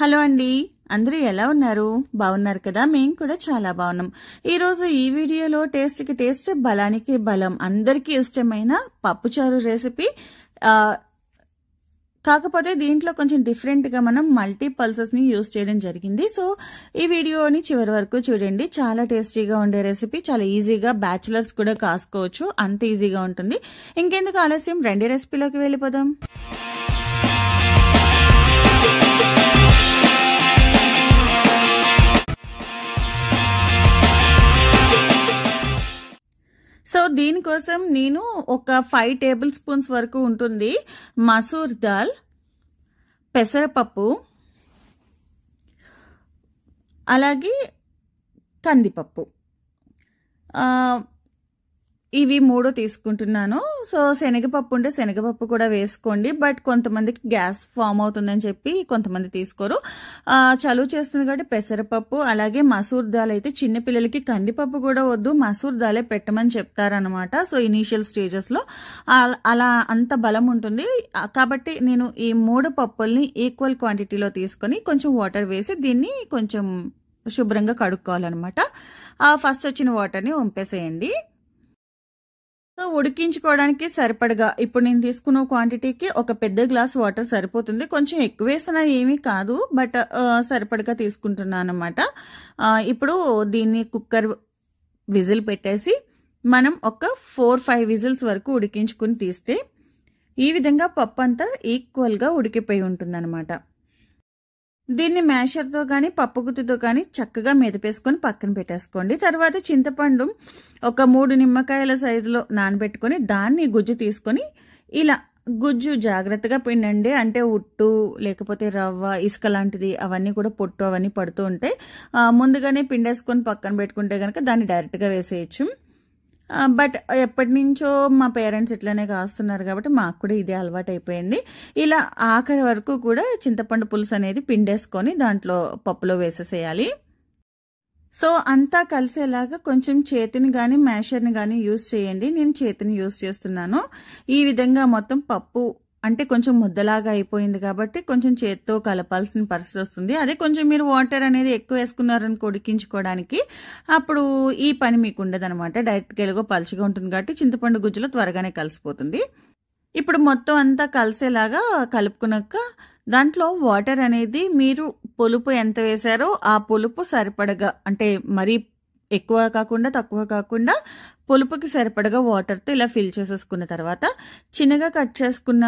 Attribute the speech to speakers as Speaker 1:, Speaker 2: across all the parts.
Speaker 1: hello అండి అందరూ ఎలా ఉన్నారు బాగున్నారు కదా మేము కూడా చాలా బాగున్నాం ఈరోజు ఈ వీడియోలో టేస్ట్కి టేస్ట్ బలానికి బలం అందరికీ ఇష్టమైన పప్పుచారు రెసిపీ కాకపోతే దీంట్లో కొంచెం డిఫరెంట్గా మనం మల్టీ పల్సెస్ని యూస్ చేయడం జరిగింది సో ఈ వీడియోని చివరి వరకు చూడండి చాలా టేస్టీగా ఉండే రెసిపీ చాలా ఈజీగా బ్యాచిలర్స్ కూడా కాసుకోవచ్చు అంత ఈజీగా ఉంటుంది ఇంకెందుకు ఆలస్యం రెండే రెసిపీలోకి వెళ్ళిపోదాం సో దీనికోసం నేను ఒక ఫైవ్ టేబుల్ స్పూన్స్ వరకు ఉంటుంది మసూర్ దాల్ పెసరపప్పు అలాగే కందిపప్పు ఇవి మూడు తీసుకుంటున్నాను సో శనగపప్పు ఉంటే శనగపప్పు కూడా వేసుకోండి బట్ కొంతమందికి గ్యాస్ ఫామ్ అవుతుందని చెప్పి కొంతమంది తీసుకోరు చలువ చేస్తుంది కాబట్టి పెసరపప్పు అలాగే మసూర్ దాల్ అయితే చిన్నపిల్లలకి కందిపప్పు కూడా వద్దు మసూర్ దాలే పెట్టమని చెప్తారనమాట సో ఇనీషియల్ స్టేజెస్లో అలా అంత బలం ఉంటుంది కాబట్టి నేను ఈ మూడు పప్పుల్ని ఈక్వల్ క్వాంటిటీలో తీసుకొని కొంచెం వాటర్ వేసి దీన్ని కొంచెం శుభ్రంగా కడుక్కోవాలన్నమాట ఫస్ట్ వచ్చిన వాటర్ని వంపేసేయండి సో ఉడికించుకోవడానికి సరిపడగా ఇప్పుడు నేను తీసుకున్న క్వాంటిటీకి ఒక పెద్ద గ్లాస్ వాటర్ సరిపోతుంది కొంచెం ఎక్కువ వేసినా ఏమీ కాదు బట్ సరిపడగా తీసుకుంటున్నాను అనమాట ఇప్పుడు దీన్ని కుక్కర్ విజిల్ పెట్టేసి మనం ఒక ఫోర్ ఫైవ్ విజిల్స్ వరకు ఉడికించుకుని తీస్తే ఈ విధంగా పప్పు అంతా ఈక్వల్గా ఉడికిపోయి అనమాట దీన్ని మ్యాషర్తో కానీ పప్పుగుత్తితో కానీ చక్కగా మెదిపేసుకొని పక్కన పెట్టేసుకోండి తర్వాత చింతపండు ఒక మూడు నిమ్మకాయల సైజులో నానబెట్టుకొని దాన్ని గుజ్జు తీసుకొని ఇలా గుజ్జు జాగ్రత్తగా పిండండి అంటే ఉట్టు లేకపోతే రవ్వ ఇసుక లాంటిది అవన్నీ కూడా పొట్టు అవన్నీ పడుతూ ఉంటాయి ముందుగానే పిండేసుకొని పక్కన పెట్టుకుంటే కనుక దాన్ని డైరెక్ట్గా వేసేయచ్చు బట్ ఎప్పటి నుంచో మా పేరెంట్స్ ఇట్లనే కాస్తున్నారు కాబట్టి మాకు కూడా ఇదే అలవాటు అయిపోయింది ఇలా ఆఖరి వరకు కూడా చింతపండు పులుసు అనేది పిండేసుకొని దాంట్లో పప్పులో వేసేసేయాలి సో అంతా కలిసేలాగా కొంచెం చేతిని కానీ మ్యాషర్ని కానీ యూస్ చేయండి నేను చేతిని యూజ్ చేస్తున్నాను ఈ విధంగా మొత్తం పప్పు అంటే కొంచెం ముద్దలాగా అయిపోయింది కాబట్టి కొంచెం చేత్తో కలపాల్సిన పరిస్థితి వస్తుంది అదే కొంచెం మీరు వాటర్ అనేది ఎక్కువ వేసుకున్నారనుకో ఉడికించుకోవడానికి అప్పుడు ఈ పని మీకు ఉండదనమాట డైరెక్ట్గా ఎలాగో పలుచగా ఉంటుంది కాబట్టి చింతపండు గుజ్జులో త్వరగానే కలిసిపోతుంది ఇప్పుడు మొత్తం అంతా కలిసేలాగా కలుపుకున్నాక దాంట్లో వాటర్ అనేది మీరు పులుపు ఎంత వేశారో ఆ పులుపు సరిపడగా అంటే మరీ ఎక్కువ కాకుండా తక్కువ కాకుండా పులుపుకి సరిపడగా వాటర్తో ఇలా ఫిల్ చేసేసుకున్న తర్వాత చిన్నగా కట్ చేసుకున్న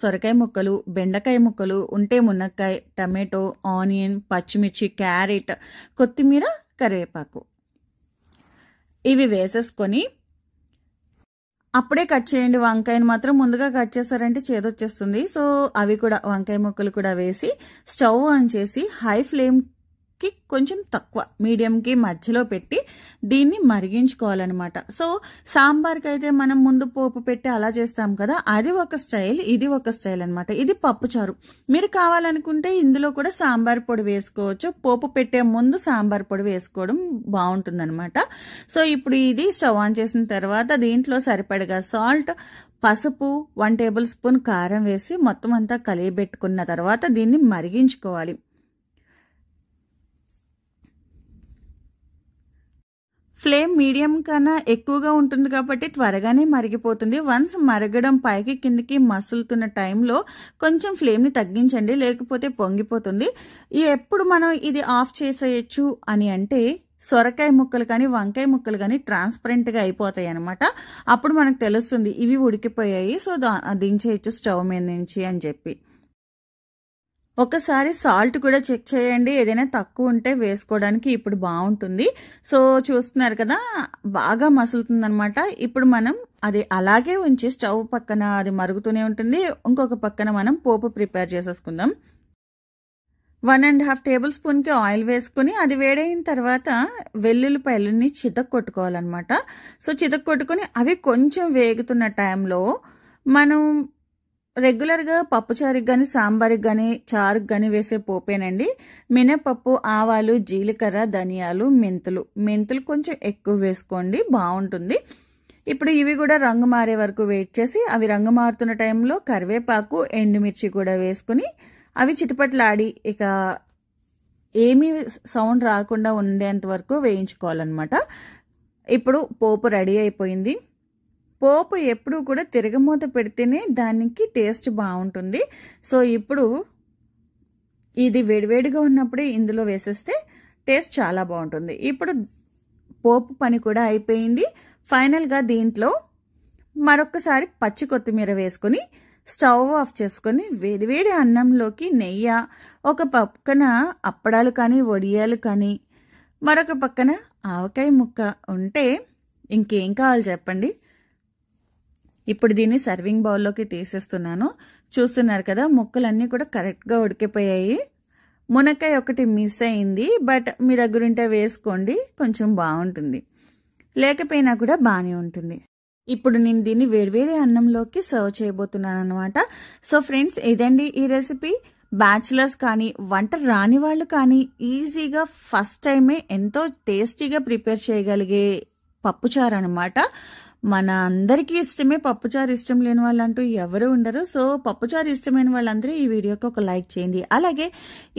Speaker 1: సొరకాయ ముక్కలు బెండకాయ ముక్కలు ఉంటే మునక్కాయ టమాటో ఆనియన్ పచ్చిమిర్చి క్యారెట్ కొత్తిమీర కరివేపాకు ఇవి వేసేసుకొని అప్పుడే కట్ చేయండి వంకాయని మాత్రం ముందుగా కట్ చేస్తారంటే చేదొచ్చేస్తుంది సో అవి కూడా వంకాయ ముక్కలు కూడా వేసి స్టవ్ ఆన్ చేసి హై ఫ్లేమ్ కి కొంచెం తక్కువ మీడియంకి మధ్యలో పెట్టి దీన్ని మరిగించుకోవాలన్నమాట సో సాంబార్కైతే అయితే మనం ముందు పోపు పెట్టి అలా చేస్తాం కదా అది ఒక స్టైల్ ఇది ఒక స్టైల్ అనమాట ఇది పప్పుచారు మీరు కావాలనుకుంటే ఇందులో కూడా సాంబార్ పొడి వేసుకోవచ్చు పోపు పెట్టే ముందు సాంబార్ పొడి వేసుకోవడం అనమాట సో ఇప్పుడు ఇది స్టవ్ ఆన్ చేసిన తర్వాత దీంట్లో సరిపడగా సాల్ట్ పసుపు వన్ టేబుల్ స్పూన్ కారం వేసి మొత్తం అంతా కలియబెట్టుకున్న తర్వాత దీన్ని మరిగించుకోవాలి ఫ్లేమ్ మీడియం కన్నా ఎక్కువగా ఉంటుంది కాబట్టి త్వరగానే మరిగిపోతుంది వన్స్ మరగడం పైకి కిందికి మసులుతున్న టైంలో కొంచెం ఫ్లేమ్ని తగ్గించండి లేకపోతే పొంగిపోతుంది ఎప్పుడు మనం ఇది ఆఫ్ చేసేయచ్చు అని అంటే సొరకాయ ముక్కలు కానీ వంకాయ ముక్కలు కానీ ట్రాన్స్పరెంట్గా అయిపోతాయి అనమాట అప్పుడు మనకు తెలుస్తుంది ఇవి ఉడికిపోయాయి సో దించేయచ్చు స్టవ్ మీద నుంచి అని చెప్పి ఒకసారి సాల్ట్ కూడా చెక్ చేయండి ఏదైనా తక్కువ ఉంటే వేసుకోవడానికి ఇప్పుడు బాగుంటుంది సో చూస్తున్నారు కదా బాగా మసులుతుంది అనమాట ఇప్పుడు మనం అది అలాగే ఉంచి స్టవ్ పక్కన అది మరుగుతూనే ఉంటుంది ఇంకొక పక్కన మనం పోపు ప్రిపేర్ చేసేసుకుందాం వన్ అండ్ హాఫ్ టేబుల్ స్పూన్కి ఆయిల్ వేసుకుని అది వేడైన తర్వాత వెల్లుల్లిపాయలని చితక్ కొట్టుకోవాలన్నమాట సో చితక్ కొట్టుకుని అవి కొంచెం వేగుతున్న టైంలో మనం రెగ్యులర్గా పప్పుచారుకి కానీ సాంబార్కి కానీ చారుకి కానీ వేసే పోపేనండి మినపప్పు ఆవాలు జీలకర్ర ధనియాలు మెంతులు మెంతులు కొంచెం ఎక్కువ వేసుకోండి బాగుంటుంది ఇప్పుడు ఇవి కూడా రంగు మారే వరకు వెయిట్ చేసి అవి రంగు మారుతున్న టైంలో కరివేపాకు ఎండుమిర్చి కూడా వేసుకుని అవి చిటపట్లాడి ఇక ఏమీ సౌండ్ రాకుండా ఉండేంత వరకు వేయించుకోవాలన్నమాట ఇప్పుడు పోపు రెడీ అయిపోయింది పోపు ఎప్పుడూ కూడా తిరగమూత పెడితేనే దానికి టేస్ట్ బాగుంటుంది సో ఇప్పుడు ఇది వేడివేడిగా ఉన్నప్పుడే ఇందులో వేసేస్తే టేస్ట్ చాలా బాగుంటుంది ఇప్పుడు పోపు పని కూడా అయిపోయింది ఫైనల్గా దీంట్లో మరొకసారి పచ్చి కొత్తిమీర వేసుకొని స్టవ్ ఆఫ్ చేసుకొని వేడివేడి అన్నంలోకి నెయ్యి ఒక పక్కన అప్పడాలు కానీ వడియాలు కానీ మరొక పక్కన ఆవకాయ ముక్క ఉంటే ఇంకేం కావాలి చెప్పండి ఇప్పుడు దీన్ని సర్వింగ్ బౌల్లోకి తీసేస్తున్నాను చూస్తున్నారు కదా ముక్కలన్నీ కూడా కరెక్ట్గా ఉడికిపోయాయి మునక్కాయ ఒకటి మిస్ అయింది బట్ మీ దగ్గర ఉంటే వేసుకోండి కొంచెం బాగుంటుంది లేకపోయినా కూడా బాగానే ఉంటుంది ఇప్పుడు నేను దీన్ని వేడివేడి అన్నంలోకి సర్వ్ చేయబోతున్నాను అనమాట సో ఫ్రెండ్స్ ఇదండి ఈ రెసిపీ బ్యాచులర్స్ కానీ వంట రాని వాళ్ళు కానీ ఈజీగా ఫస్ట్ టైమే ఎంతో టేస్టీగా ప్రిపేర్ చేయగలిగే పప్పుచారు అనమాట మన అందరికీ ఇష్టమే పప్పుచారు ఇష్టం లేని వాళ్ళంటూ ఎవరు ఉండరు సో పప్పుచారు ఇష్టమైన వాళ్ళందరూ ఈ వీడియోకి ఒక లైక్ చేయండి అలాగే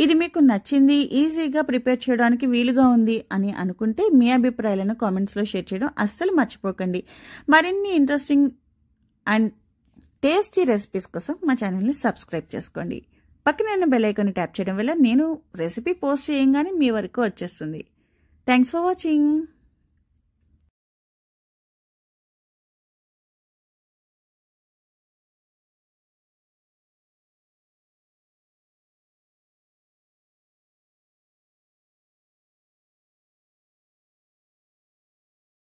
Speaker 1: ఇది మీకు నచ్చింది ఈజీగా ప్రిపేర్ చేయడానికి వీలుగా ఉంది అని అనుకుంటే మీ అభిప్రాయాలను కామెంట్స్లో షేర్ చేయడం అస్సలు మర్చిపోకండి మరిన్ని ఇంట్రెస్టింగ్ అండ్ టేస్టీ రెసిపీస్ కోసం మా ఛానల్ని సబ్స్క్రైబ్ చేసుకోండి పక్కన బెల్ ఐకాన్ ట్యాప్ చేయడం వల్ల నేను రెసిపీ పోస్ట్ చేయంగానే మీ వరకు వచ్చేస్తుంది థ్యాంక్స్ ఫర్ వాచింగ్